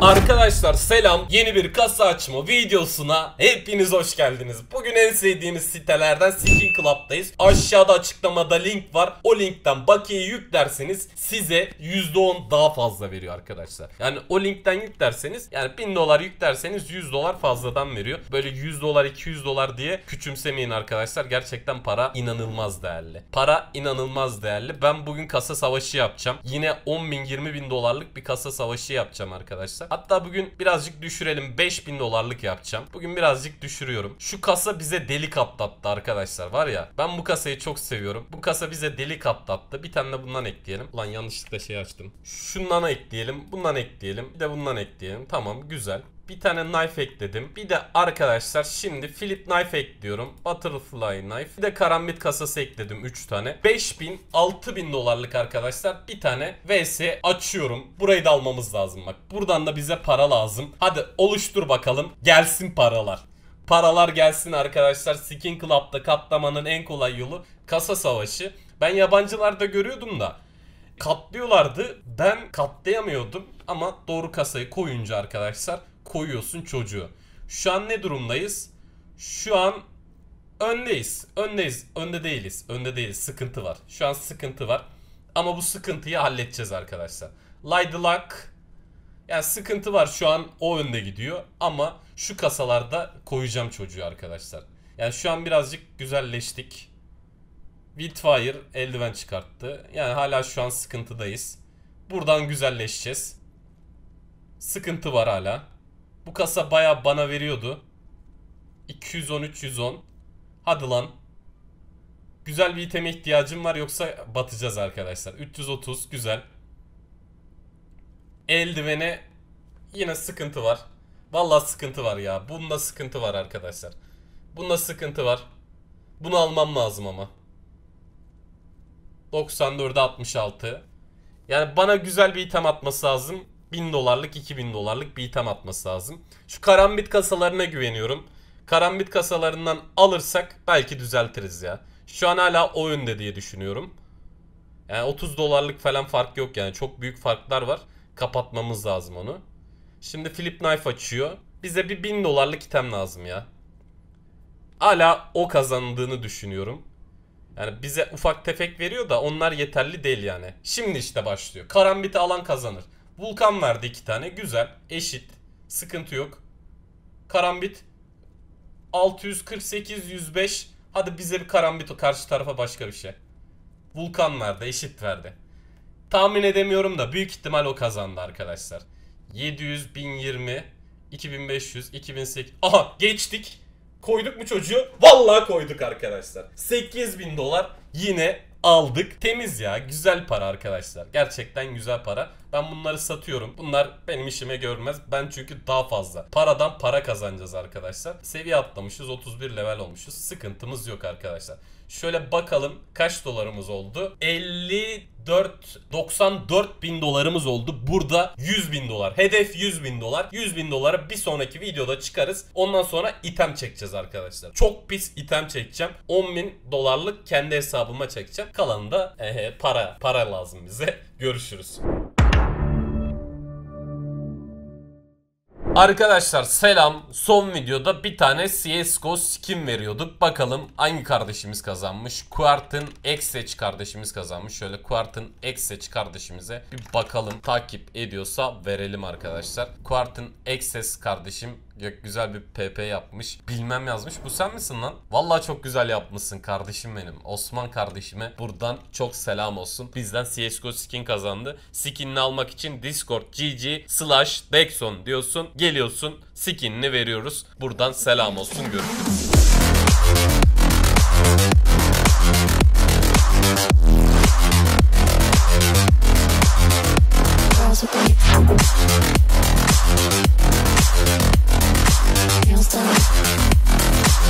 Arkadaşlar selam yeni bir kasa açma videosuna hepiniz hoş geldiniz. Bugün en sevdiğimiz sitelerden Skin Club'dayız. Aşağıda açıklamada link var. O linkten bakiyeyi yüklerseniz size %10 daha fazla veriyor arkadaşlar. Yani o linkten yüklerseniz yani 1000 dolar yüklerseniz 100 dolar fazladan veriyor. Böyle 100 dolar 200 dolar diye küçümsemeyin arkadaşlar. Gerçekten para inanılmaz değerli. Para inanılmaz değerli. Ben bugün kasa savaşı yapacağım. Yine 10 bin 20 bin dolarlık bir kasa savaşı yapacağım arkadaşlar arkadaşlar. Hatta bugün birazcık düşürelim. 5000 dolarlık yapacağım. Bugün birazcık düşürüyorum. Şu kasa bize deli kaptattı arkadaşlar. Var ya ben bu kasayı çok seviyorum. Bu kasa bize deli kaptattı. Bir tane de bundan ekleyelim. Ulan yanlışlıkla şey açtım. Şundan ekleyelim. Bundan ekleyelim. Bir de bundan ekleyelim. Tamam güzel. Bir tane knife ekledim. Bir de arkadaşlar şimdi flip knife ekliyorum. Butterfly knife. Bir de karambit kasası ekledim 3 tane. 5000 6000 dolarlık arkadaşlar bir tane vs açıyorum. Burayı da almamız lazım bak. Buradan da bize para lazım. Hadi oluştur bakalım. Gelsin paralar. Paralar gelsin arkadaşlar. Skin Club'da katlamanın en kolay yolu kasa savaşı. Ben yabancılarda görüyordum da katlıyorlardı. Ben katlayamıyordum ama doğru kasayı koyunca arkadaşlar koyuyorsun çocuğu. Şu an ne durumdayız? Şu an öndeyiz. Öndeyiz. Önde değiliz. Önde değiliz. Sıkıntı var. Şu an sıkıntı var. Ama bu sıkıntıyı halledeceğiz arkadaşlar. Lidelak. Yani sıkıntı var. Şu an o önde gidiyor. Ama şu kasalarda koyacağım çocuğu arkadaşlar. Yani şu an birazcık güzelleştik. Wildfire eldiven çıkarttı. Yani hala şu an sıkıntıdayız. Buradan güzelleşeceğiz. Sıkıntı var hala. Bu kasa baya bana veriyordu. 210 310. Hadi lan. Güzel bir iteme ihtiyacım var yoksa batacağız arkadaşlar. 330 güzel. Eldivene yine sıkıntı var. Vallahi sıkıntı var ya. Bunda sıkıntı var arkadaşlar. Bunda sıkıntı var. Bunu almam lazım ama. 94'e 66. Yani bana güzel bir item atması lazım. 1000 dolarlık 2000 dolarlık bir item atması lazım. Şu karambit kasalarına güveniyorum. Karambit kasalarından alırsak belki düzeltiriz ya. Şu an hala o önde diye düşünüyorum. Yani 30 dolarlık falan fark yok yani. Çok büyük farklar var. Kapatmamız lazım onu. Şimdi Flip Knife açıyor. Bize bir 1000 dolarlık item lazım ya. Hala o kazandığını düşünüyorum. Yani bize ufak tefek veriyor da onlar yeterli değil yani. Şimdi işte başlıyor. Karambit'i alan kazanır. Vulkan verdi iki tane. Güzel. Eşit. Sıkıntı yok. Karambit 648 105 Hadi bize bir karambit o karşı tarafa başka bir şey. Vulkan verdi, eşit verdi. Tahmin edemiyorum da büyük ihtimal o kazandı arkadaşlar. 700 1020 2500 2008 Aha geçtik. Koyduk mu çocuğu? Vallahi koyduk arkadaşlar. 8000 dolar yine aldık. Temiz ya. Güzel para arkadaşlar. Gerçekten güzel para. Ben bunları satıyorum. Bunlar benim işime görmez. Ben çünkü daha fazla. Paradan para kazanacağız arkadaşlar. Seviye atlamışız. 31 level olmuşuz. Sıkıntımız yok arkadaşlar. Şöyle bakalım kaç dolarımız oldu? 54 94 bin dolarımız oldu. Burada 100 bin dolar. Hedef 100 bin dolar. 100 bin dolara bir sonraki videoda çıkarız. Ondan sonra item çekeceğiz arkadaşlar. Çok pis item çekeceğim. 10 bin dolarlık kendi hesabıma çekeceğim. Kalanı da ee, para para lazım bize. Görüşürüz. Arkadaşlar selam. Son videoda bir tane CSGO skin veriyorduk. Bakalım hangi kardeşimiz kazanmış? Quartin Exech kardeşimiz kazanmış. Şöyle Quartin Exech kardeşimize bir bakalım. Takip ediyorsa verelim arkadaşlar. Quartin Exes kardeşim güzel bir PP yapmış. Bilmem yazmış. Bu sen misin lan? Vallahi çok güzel yapmışsın kardeşim benim. Osman kardeşime buradan çok selam olsun. Bizden CSGO skin kazandı. Skinini almak için Discord GG slash Dexon diyorsun. Geliyorsun skinini veriyoruz. Buradan selam olsun. Görüşürüz.